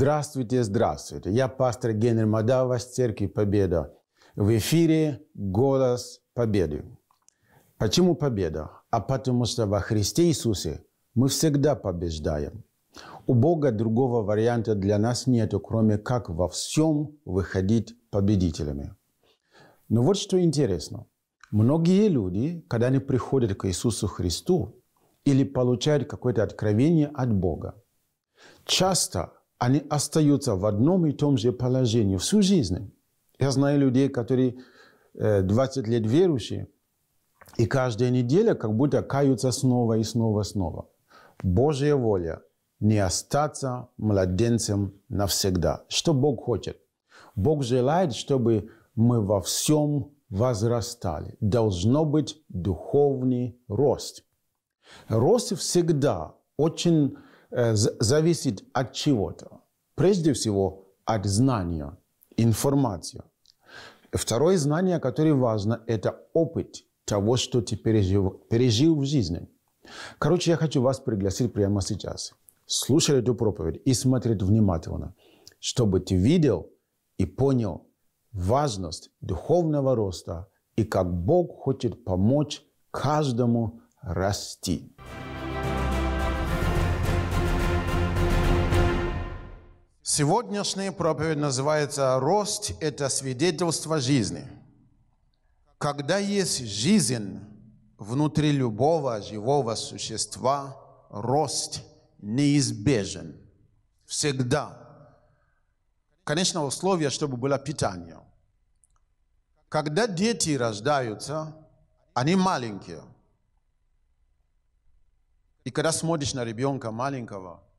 Здравствуйте, здравствуйте. Я пастор Генри Мадава с Церкви Победа. В эфире «Голос Победы». Почему победа? А потому что во Христе Иисусе мы всегда побеждаем. У Бога другого варианта для нас нет, кроме как во всем выходить победителями. Но вот что интересно. Многие люди, когда они приходят к Иисусу Христу или получают какое-то откровение от Бога, часто – они остаются в одном и том же положении всю жизнь. Я знаю людей, которые 20 э, лет верующие, и каждая неделя как будто каются снова и снова, и снова. Божья воля – не остаться младенцем навсегда. Что Бог хочет? Бог желает, чтобы мы во всем возрастали. Должно быть духовный рост. Рост всегда очень Э, зависит от чего-то. Прежде всего, от знания, информации. Второе знание, которое важно, это опыт того, что ты пережил, пережил в жизни. Короче, я хочу вас пригласить прямо сейчас. Слушать эту проповедь и смотреть внимательно, чтобы ты видел и понял важность духовного роста и как Бог хочет помочь каждому расти. Сегодняшняя проповедь называется «Рост – это свидетельство жизни». Когда есть жизнь внутри любого живого существа, рост неизбежен. Всегда. Конечно, условие, чтобы было питание. Когда дети рождаются, они маленькие. И когда смотришь на ребенка маленького –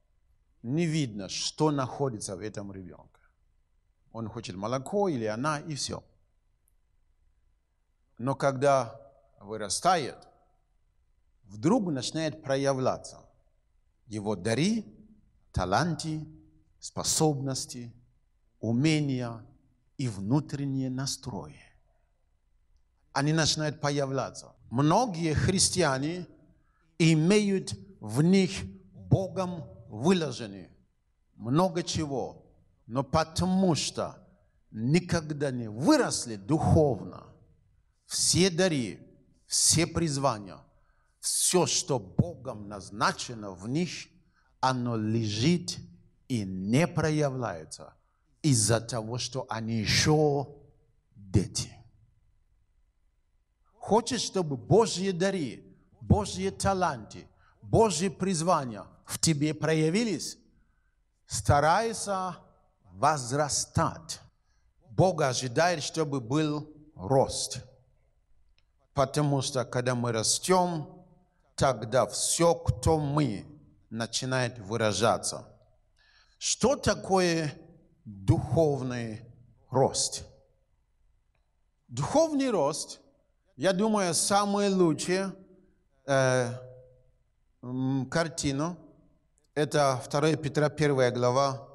не видно, что находится в этом ребенке. Он хочет молоко или она, и все. Но когда вырастает, вдруг начинает проявляться его дари, таланты, способности, умения и внутренние настрои. Они начинают появляться. Многие христиане имеют в них Богом выложены, много чего, но потому что никогда не выросли духовно. Все дары, все призвания, все, что Богом назначено в них, оно лежит и не проявляется из-за того, что они еще дети. Хочешь, чтобы Божьи дары, Божьи таланты, Божьи призвания – в тебе проявились. Старайся возрастать. Бог ожидает, чтобы был рост. Потому что, когда мы растем, тогда все, кто мы, начинает выражаться. Что такое духовный рост? Духовный рост, я думаю, самое лучшее э, картину это 2 Петра 1 глава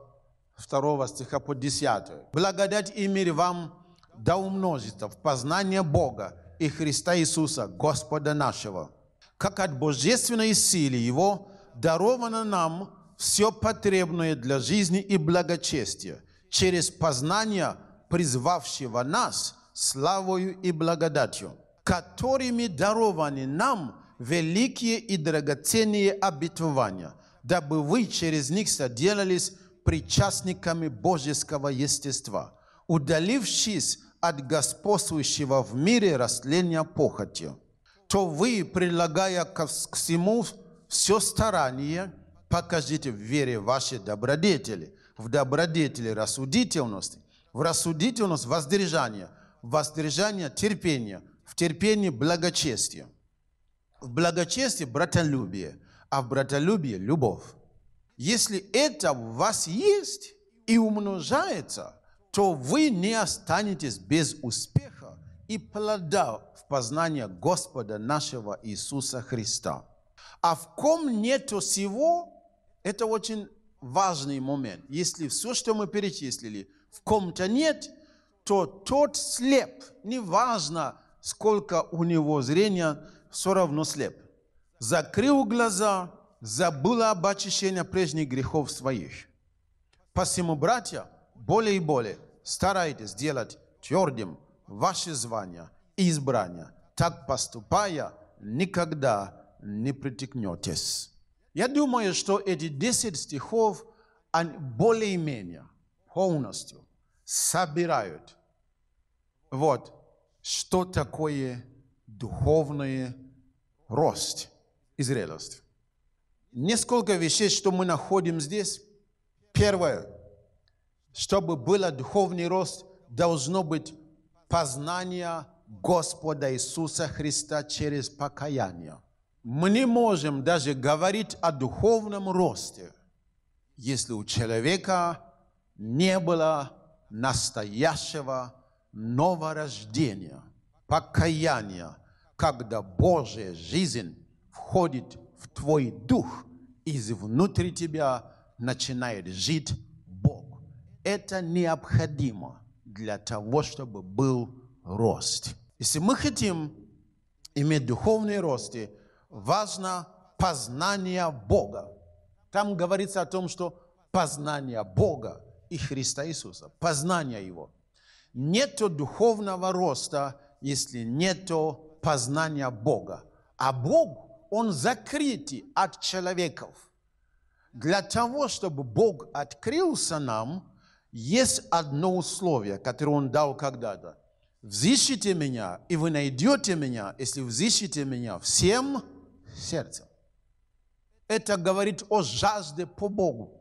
2 стиха по 10. «Благодать и мир вам да умножится в познание Бога и Христа Иисуса, Господа нашего, как от божественной силы Его даровано нам все потребное для жизни и благочестия через познание призвавшего нас славою и благодатью, которыми дарованы нам великие и драгоценные обетования – дабы вы через них соделались причастниками божеского естества, удалившись от господствующего в мире растления похотью, то вы, прилагая ко всему все старание, покажите в вере ваши добродетели, в добродетели рассудительности, в рассудительность воздержания, в воздержание терпение, в терпении благочестия, в благочестии братолюбие – а в братолюбии – любовь. Если это у вас есть и умножается, то вы не останетесь без успеха и плода в познании Господа нашего Иисуса Христа. А в ком нету всего, это очень важный момент. Если все, что мы перечислили, в ком-то нет, то тот слеп. Неважно, сколько у него зрения, все равно слеп закрыл глаза, забыл об очищении прежних грехов своих. Посему, братья, более и более старайтесь делать твердым ваши звания и избрания. Так поступая, никогда не притекнетесь. Я думаю, что эти 10 стихов они более-менее полностью собирают вот что такое духовный рост – и зрелость. Несколько вещей, что мы находим здесь. Первое, чтобы был духовный рост, должно быть познание Господа Иисуса Христа через покаяние. Мы не можем даже говорить о духовном росте, если у человека не было настоящего новорождения, покаяния, когда Божья жизнь входит в твой дух, из внутри тебя начинает жить Бог. Это необходимо для того, чтобы был рост. Если мы хотим иметь духовный рост, важно познание Бога. Там говорится о том, что познание Бога и Христа Иисуса, познание Его. Нет духовного роста, если нет познания Бога. А Бог он закрытий от человеков. Для того, чтобы Бог открылся нам, есть одно условие, которое Он дал когда-то. Взыщите меня, и вы найдете меня, если взыщите меня всем сердцем. Это говорит о жажде по Богу.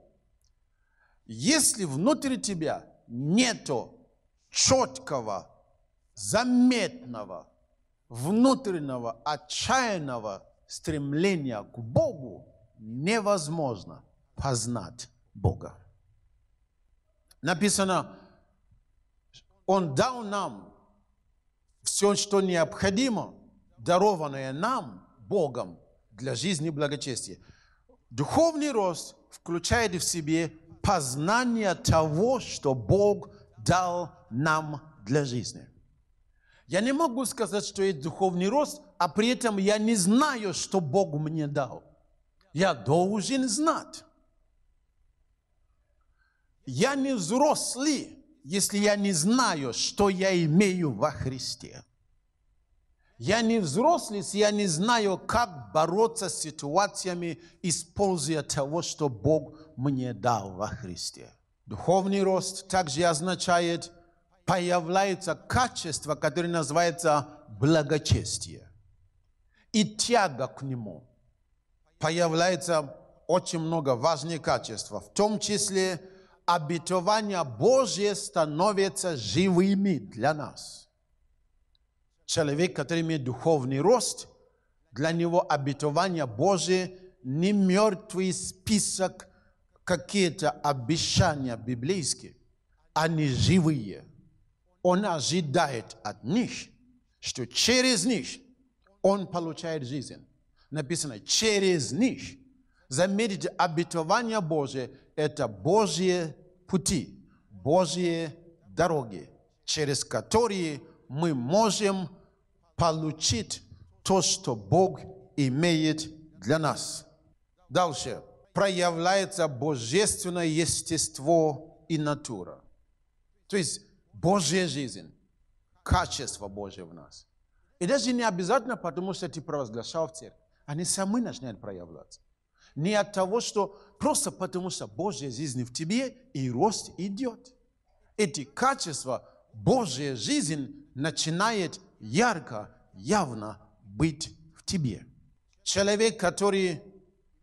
Если внутри тебя нету четкого, заметного, внутреннего, отчаянного Стремление к Богу невозможно познать Бога. Написано, Он дал нам все, что необходимо, дарованное нам, Богом, для жизни и благочестия. Духовный рост включает в себе познание того, что Бог дал нам для жизни. Я не могу сказать, что есть духовный рост, а при этом я не знаю, что Бог мне дал. Я должен знать. Я не взрослый, если я не знаю, что я имею во Христе. Я не взрослый, если я не знаю, как бороться с ситуациями, используя того, что Бог мне дал во Христе. Духовный рост также означает, появляется качество, которое называется благочестие и тяга к нему. Появляется очень много важных качеств, в том числе обетования Божье становятся живыми для нас. Человек, который имеет духовный рост, для него обетования Божие не мертвый список какие-то обещания библейские, они живые. Он ожидает от них, что через них он получает жизнь. Написано, через них. Заметьте, обетование Божие – это Божьи пути, Божьи дороги, через которые мы можем получить то, что Бог имеет для нас. Дальше. Проявляется божественное естество и натура. То есть Божья жизнь, качество Божье в нас – и даже не обязательно, потому что ты провозглашал в церкви. Они сами начинают проявляться. Не от того, что просто потому, что Божья жизнь в тебе и рост идет. Эти качества Божья жизнь начинает ярко, явно быть в тебе. Человек, который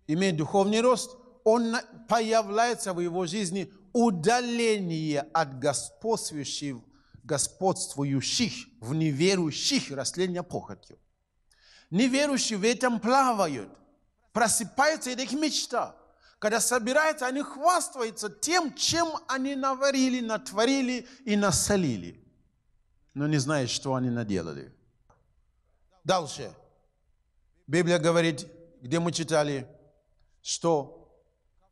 имеет духовный рост, он появляется в его жизни удаление от господствующих господствующих в неверующих растления похотью. Неверующие в этом плавают, просыпаются их мечта. Когда собираются, они хвастаются тем, чем они наварили, натворили и насолили. Но не знают, что они наделали. Дальше. Библия говорит, где мы читали, что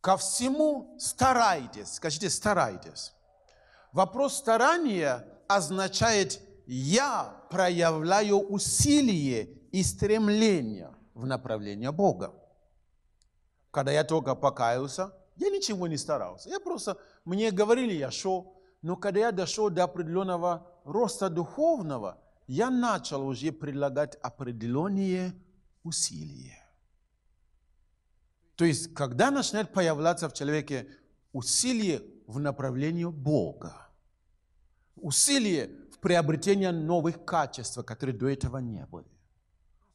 ко всему старайтесь. Скажите, старайтесь. Вопрос старания означает «я проявляю усилие и стремление в направлении Бога». Когда я только покаялся, я ничего не старался. Я просто, мне говорили, я шел. Но когда я дошел до определенного роста духовного, я начал уже предлагать определенные усилия. То есть, когда начинает появляться в человеке усилие в направлении Бога, Усилие в приобретении новых качеств, которые до этого не были.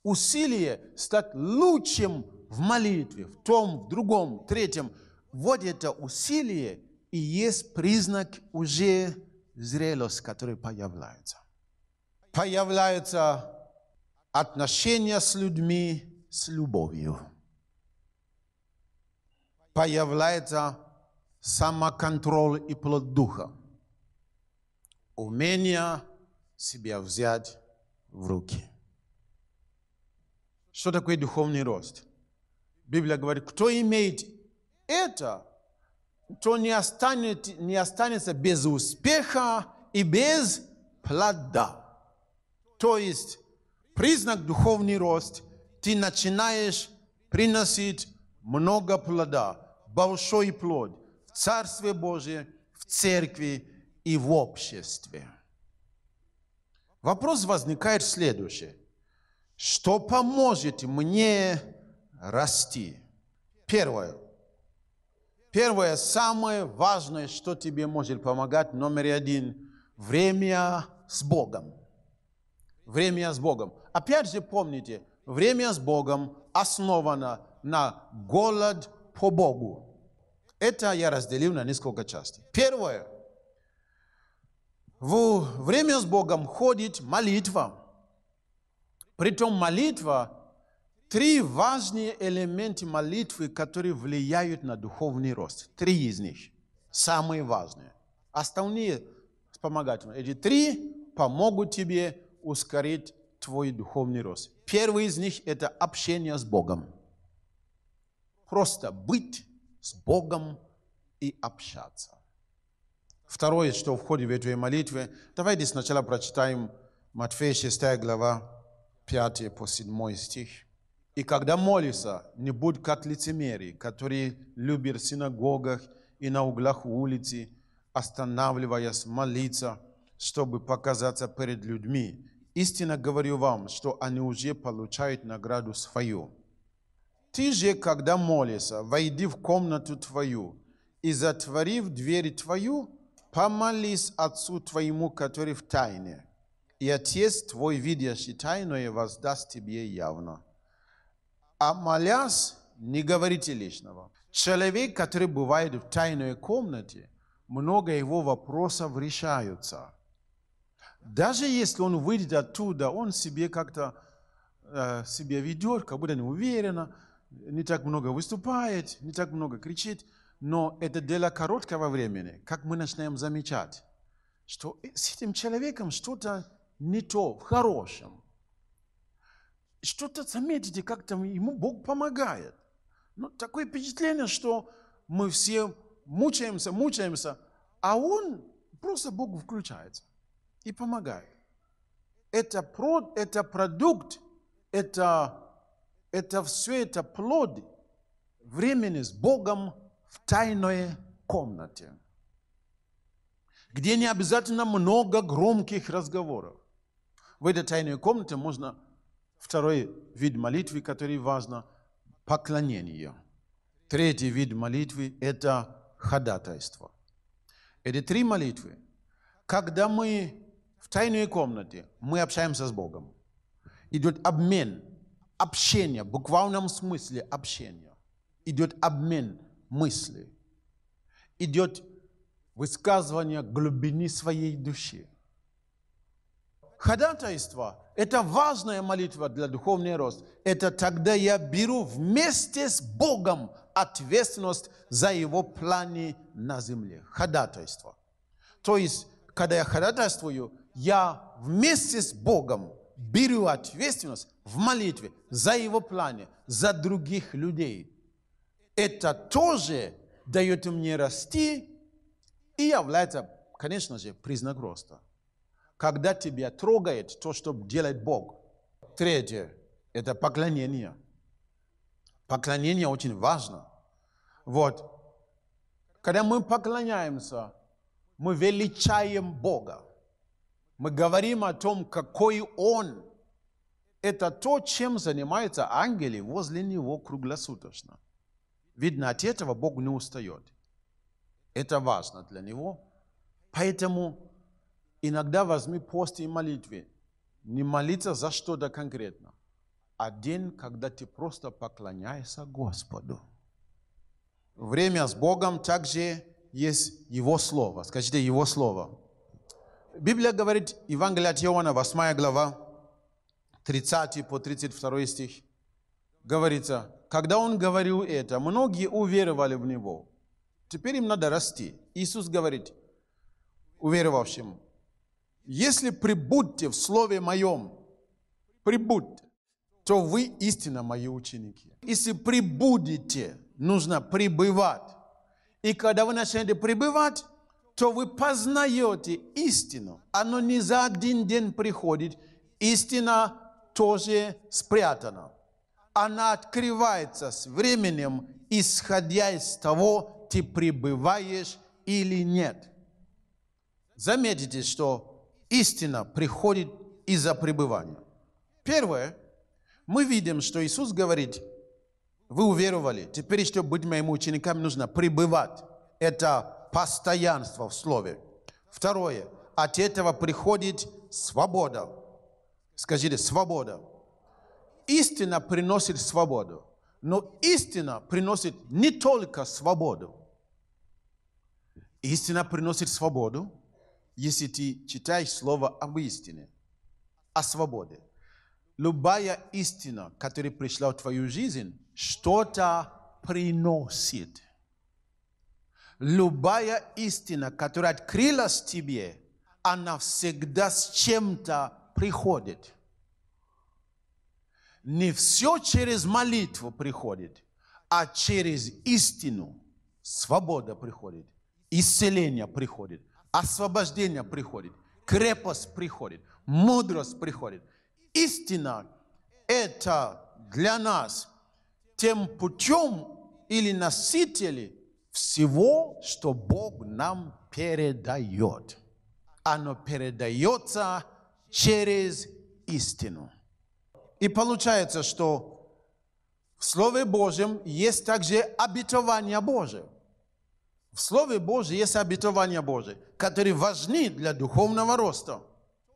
Усилие стать лучшим в молитве, в том, в другом, в третьем. Вот это усилие и есть признак уже зрелости, который появляется. Появляется отношения с людьми с любовью. Появляется самоконтроль и плод духа умение себя взять в руки. Что такое духовный рост? Библия говорит, кто имеет это, то не, останет, не останется без успеха и без плода. То есть признак духовный рост, ты начинаешь приносить много плода, большой плод в Царстве Божьем, в Церкви, и в обществе. Вопрос возникает следующий. Что поможет мне расти? Первое. Первое, самое важное, что тебе может помогать, номер один, время с Богом. Время с Богом. Опять же помните, время с Богом основано на голод по Богу. Это я разделил на несколько частей. Первое – в время с Богом ходит молитва. Притом молитва – три важные элементы молитвы, которые влияют на духовный рост. Три из них. Самые важные. Остальные вспомогательные. Эти три помогут тебе ускорить твой духовный рост. Первый из них – это общение с Богом. Просто быть с Богом и общаться. Второе, что входит в этой молитве, давайте сначала прочитаем Матфея 6 глава 5 по 7 стих. «И когда молится, не будь как лицемерий, который любит в синагогах и на углах улицы, останавливаясь молиться, чтобы показаться перед людьми. Истинно говорю вам, что они уже получают награду свою. Ты же, когда молишься, войди в комнату твою и, затворив дверь твою, помолись Отцу твоему, который в тайне, и Отец твой, видящий тайное, воздаст тебе явно. А молясь, не говорите лишнего. Человек, который бывает в тайной комнате, много его вопросов решаются. Даже если он выйдет оттуда, он себе как-то э, себя ведет, как будто не неуверенно, не так много выступает, не так много кричит. Но это дело короткого времени, как мы начинаем замечать, что с этим человеком что-то не то в хорошем. Что-то заметите, как там ему Бог помогает. Ну, такое впечатление, что мы все мучаемся, мучаемся, а он просто Бог включается и помогает. Это, прод, это продукт, это, это все это плод времени с Богом в тайной комнате, где не обязательно много громких разговоров. В этой тайной комнате можно второй вид молитвы, который важно, поклонение. Третий вид молитвы – это ходатайство. Эти три молитвы. Когда мы в тайной комнате, мы общаемся с Богом. Идет обмен, общение, в буквальном смысле общение. Идет обмен мысли, идет высказывание глубины своей души. Ходатайство – это важная молитва для духовного роста. Это тогда я беру вместе с Богом ответственность за Его планы на земле. Ходатайство. То есть, когда я ходатайствую, я вместе с Богом беру ответственность в молитве за Его планы, за других людей – это тоже дает мне расти и является, конечно же, признак роста. Когда тебя трогает то, что делает Бог. Третье – это поклонение. Поклонение очень важно. Вот. Когда мы поклоняемся, мы величаем Бога. Мы говорим о том, какой Он. Это то, чем занимаются ангелы возле Него круглосуточно. Видно, от этого Бог не устает. Это важно для Него. Поэтому иногда возьми пост и молитвы. Не молиться за что-то конкретно, а день, когда ты просто поклоняешься Господу. Время с Богом также есть Его Слово. Скажите Его Слово. Библия говорит, Евангелие от Иоанна, 8 глава, 30 по 32 стих, говорится, когда он говорил это, многие уверовали в него. Теперь им надо расти. Иисус говорит уверовавшим, если прибудьте в Слове Моем, прибудьте, то вы истинно мои ученики. Если прибудете, нужно пребывать. И когда вы начнете пребывать, то вы познаете истину. Оно не за один день приходит. Истина тоже спрятана она открывается с временем, исходя из того, ты пребываешь или нет. Заметите, что истина приходит из-за пребывания. Первое, мы видим, что Иисус говорит, вы уверовали, теперь, чтобы быть моим учениками, нужно пребывать. Это постоянство в слове. Второе, от этого приходит свобода. Скажите, свобода истина приносит свободу. Но истина приносит не только свободу. Истина приносит свободу, если ты читаешь слово об истине, о свободе. Любая истина, которая пришла в твою жизнь, что-то приносит. Любая истина, которая открылась тебе, она всегда с чем-то приходит не все через молитву приходит, а через истину свобода приходит, исцеление приходит, освобождение приходит, крепость приходит, мудрость приходит. Истина – это для нас тем путем или носители всего, что Бог нам передает. Оно передается через истину. И получается, что в Слове Божьем есть также обетование Божие. В Слове Божьем есть обетование Божие, которые важны для духовного роста.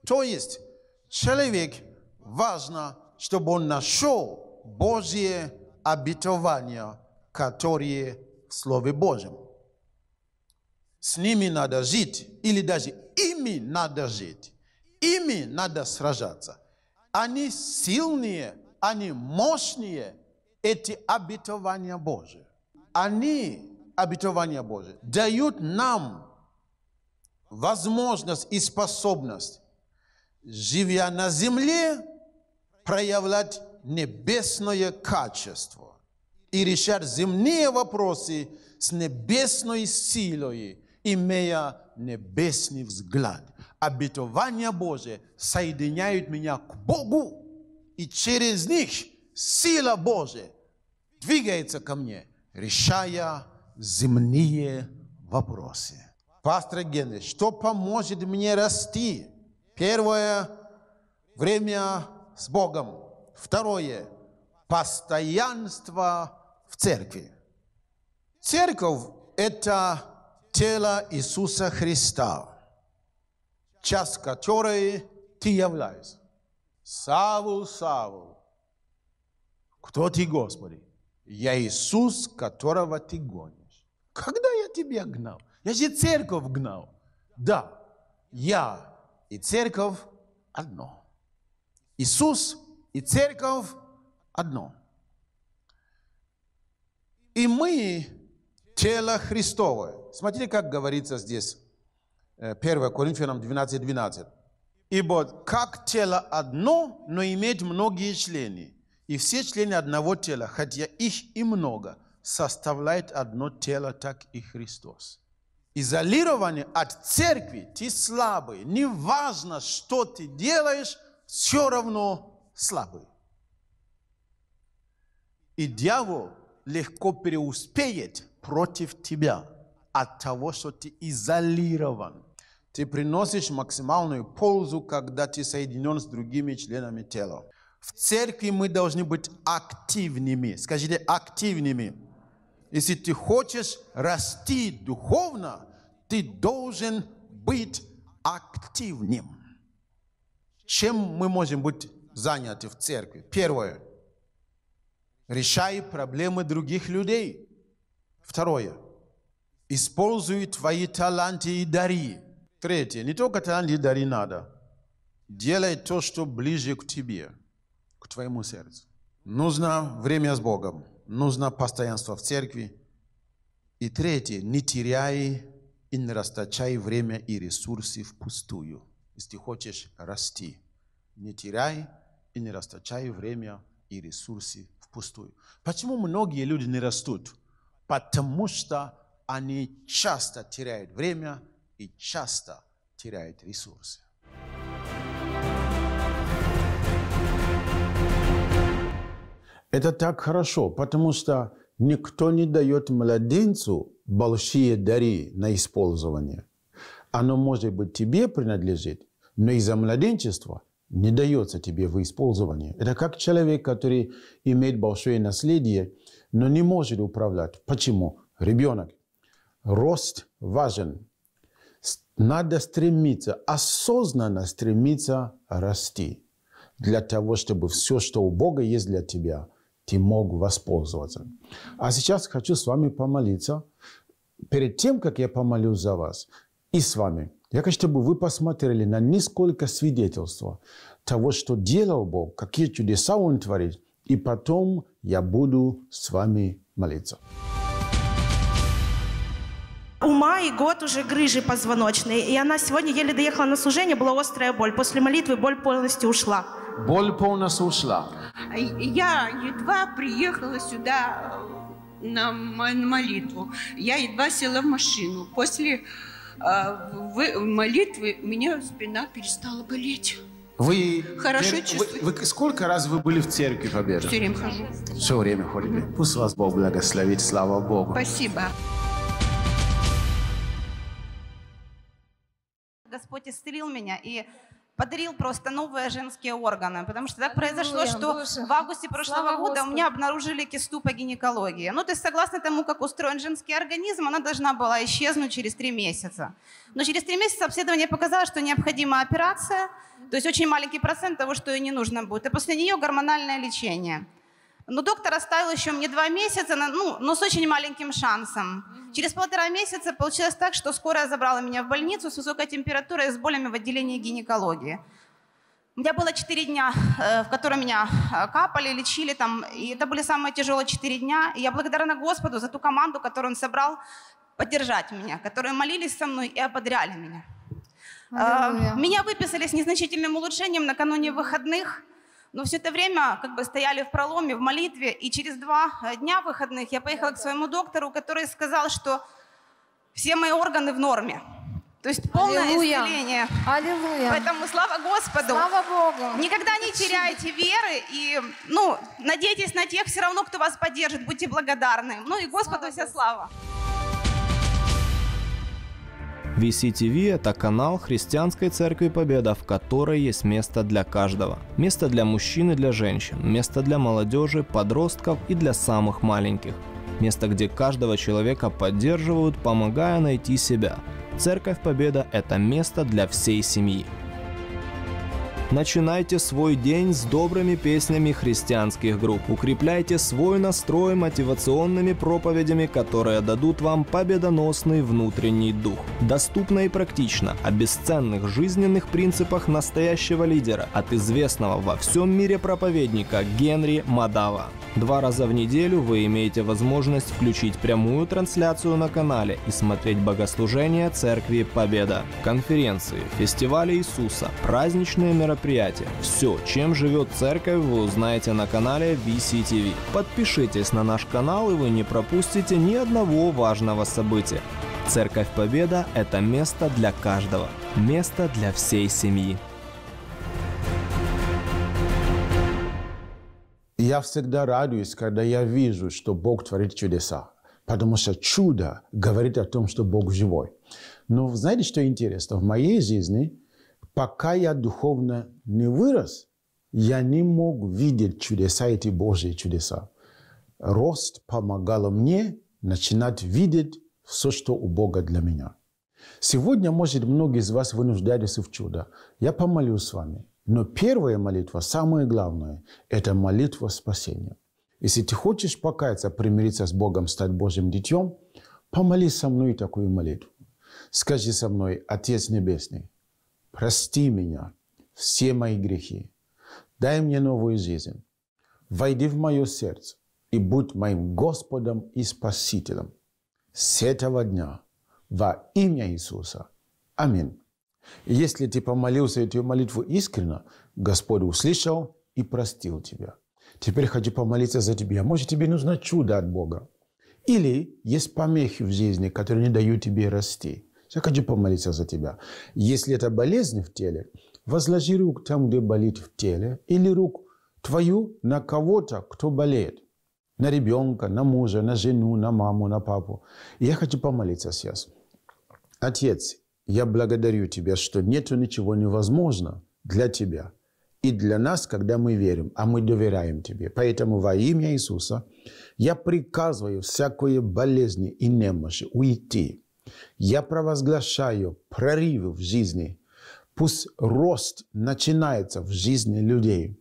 То есть человек важно, чтобы он нашел Божье обетование, которые в Слове Божьем. С ними надо жить, или даже ими надо жить, ими надо сражаться – они сильнее, они мощнее, эти обетования Божьи, Они, обетования Божьи дают нам возможность и способность, живя на земле, проявлять небесное качество и решать земные вопросы с небесной силой, имея небесный взгляд обетования Божие соединяют меня к Богу, и через них сила Божия двигается ко мне, решая земные вопросы. Пастор Генри, что поможет мне расти? Первое – время с Богом. Второе – постоянство в церкви. Церковь – это тело Иисуса Христа часть которой ты являешься. саву саву. кто ты, Господи? Я Иисус, которого ты гонишь. Когда я тебя гнал? Я же церковь гнал. Да, я и церковь одно. Иисус и церковь одно. И мы тело Христовое. Смотрите, как говорится здесь. 1 э, Коринфянам 12, 12. Ибо как тело одно, но имеет многие члены, и все члены одного тела, хотя их и много, составляет одно тело, так и Христос. Изолированы от церкви, ты слабый. Неважно, что ты делаешь, все равно слабый. И дьявол легко преуспеет против тебя от того, что ты изолирован. Ты приносишь максимальную пользу, когда ты соединен с другими членами тела. В церкви мы должны быть активными. Скажите, активными. Если ты хочешь расти духовно, ты должен быть активным. Чем мы можем быть заняты в церкви? Первое. Решай проблемы других людей. Второе. Используй твои таланты и дары Третье. Не только талант и дары надо. Делай то, что ближе к тебе, к твоему сердцу. Нужно время с Богом. Нужно постоянство в церкви. И третье. Не теряй и не расточай время и ресурсы впустую. Если хочешь расти, не теряй и не расточай время и ресурсы впустую. Почему многие люди не растут? Потому что они часто теряют время и часто теряет ресурсы. Это так хорошо, потому что никто не дает младенцу большие дары на использование. Оно, может быть, тебе принадлежит, но из-за младенчества не дается тебе в использование. Это как человек, который имеет большое наследие, но не может управлять. Почему? Ребенок. Рост важен надо стремиться, осознанно стремиться расти, для того, чтобы все, что у Бога есть для тебя, ты мог воспользоваться. А сейчас хочу с вами помолиться. Перед тем, как я помолюсь за вас и с вами, я хочу, чтобы вы посмотрели на несколько свидетельств того, что делал Бог, какие чудеса Он творит, и потом я буду с вами молиться. У и год уже грыжи позвоночной. И она сегодня еле доехала на служение, была острая боль. После молитвы боль полностью ушла. Боль полностью ушла. Э, я едва приехала сюда э, на молитву. Я едва села в машину. После э, молитвы у меня спина перестала болеть. Вы хорошо вы, чувствуете? Вы, вы сколько раз вы были в церкви победы? Все время хожу. Все время ходите. Пусть вас Бог благословит, слава Богу. Спасибо. исцелил меня и подарил просто новые женские органы, потому что так произошло, что в августе прошлого Слава года Господу. у меня обнаружили кисту по гинекологии. Ну, то есть, согласно тому, как устроен женский организм, она должна была исчезнуть через три месяца. Но через три месяца обследование показало, что необходима операция, то есть очень маленький процент того, что ей не нужно будет, и после нее гормональное лечение. Но доктор оставил еще мне два месяца, ну, но с очень маленьким шансом. Через полтора месяца получилось так, что скорая забрала меня в больницу с высокой температурой и с болями в отделении гинекологии. У меня было четыре дня, э, в которые меня э, капали, лечили там. И это были самые тяжелые четыре дня. И я благодарна Господу за ту команду, которую Он собрал поддержать меня, которые молились со мной и ободряли меня. Аллилуйя. Э, меня выписали с незначительным улучшением накануне выходных – но все это время как бы стояли в проломе, в молитве. И через два э, дня выходных я поехала к своему доктору, который сказал, что все мои органы в норме. То есть полное Аллилуйя. исцеление. Аллилуйя. Поэтому слава Господу. Слава Богу. Никогда не теряйте веры и, ну, надейтесь на тех все равно, кто вас поддержит. Будьте благодарны. Ну и Господу слава вся слава. VCTV – это канал Христианской Церкви Победа, в которой есть место для каждого. Место для мужчин и для женщин, место для молодежи, подростков и для самых маленьких. Место, где каждого человека поддерживают, помогая найти себя. Церковь Победа – это место для всей семьи. Начинайте свой день с добрыми песнями христианских групп. Укрепляйте свой настрой мотивационными проповедями, которые дадут вам победоносный внутренний дух. Доступно и практично о бесценных жизненных принципах настоящего лидера от известного во всем мире проповедника Генри Мадава. Два раза в неделю вы имеете возможность включить прямую трансляцию на канале и смотреть богослужения Церкви Победа, конференции, фестивали Иисуса, праздничные мероприятия мероприятия. Все, чем живет церковь, вы узнаете на канале VCTV. Подпишитесь на наш канал, и вы не пропустите ни одного важного события. Церковь Победа – это место для каждого, место для всей семьи. Я всегда радуюсь, когда я вижу, что Бог творит чудеса, потому что чудо говорит о том, что Бог живой. Но знаете, что интересно? В моей жизни – пока я духовно не вырос, я не мог видеть чудеса, эти Божьи чудеса. Рост помогал мне начинать видеть все, что у Бога для меня. Сегодня, может, многие из вас вы нуждаетесь в чудо. Я помолюсь с вами. Но первая молитва, самое главное, это молитва спасения. Если ты хочешь покаяться, примириться с Богом, стать Божьим детем, помолись со мной такую молитву. Скажи со мной, Отец Небесный, прости меня, все мои грехи, дай мне новую жизнь, войди в мое сердце и будь моим Господом и Спасителем с этого дня во имя Иисуса. Аминь. если ты помолился эту молитву искренно, Господь услышал и простил тебя. Теперь хочу помолиться за тебя. Может, тебе нужно чудо от Бога. Или есть помехи в жизни, которые не дают тебе расти. Я хочу помолиться за тебя. Если это болезнь в теле, возложи руку там, где болит в теле, или рук твою на кого-то, кто болеет. На ребенка, на мужа, на жену, на маму, на папу. я хочу помолиться сейчас. Отец, я благодарю тебя, что нету ничего невозможного для тебя и для нас, когда мы верим, а мы доверяем тебе. Поэтому во имя Иисуса я приказываю всякой болезни и немощи уйти я провозглашаю прорывы в жизни. Пусть рост начинается в жизни людей.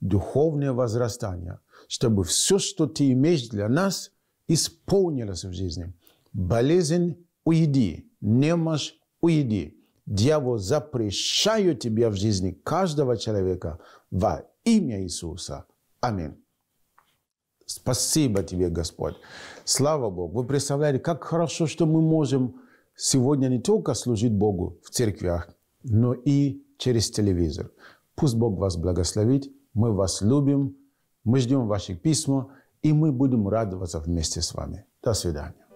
Духовное возрастание, чтобы все, что ты имеешь для нас, исполнилось в жизни. Болезнь уйди, немощь уйди. Дьявол запрещаю тебя в жизни каждого человека во имя Иисуса. Аминь. Спасибо тебе, Господь. Слава Богу. Вы представляете, как хорошо, что мы можем сегодня не только служить Богу в церквях, но и через телевизор. Пусть Бог вас благословит. Мы вас любим. Мы ждем ваших письма. И мы будем радоваться вместе с вами. До свидания.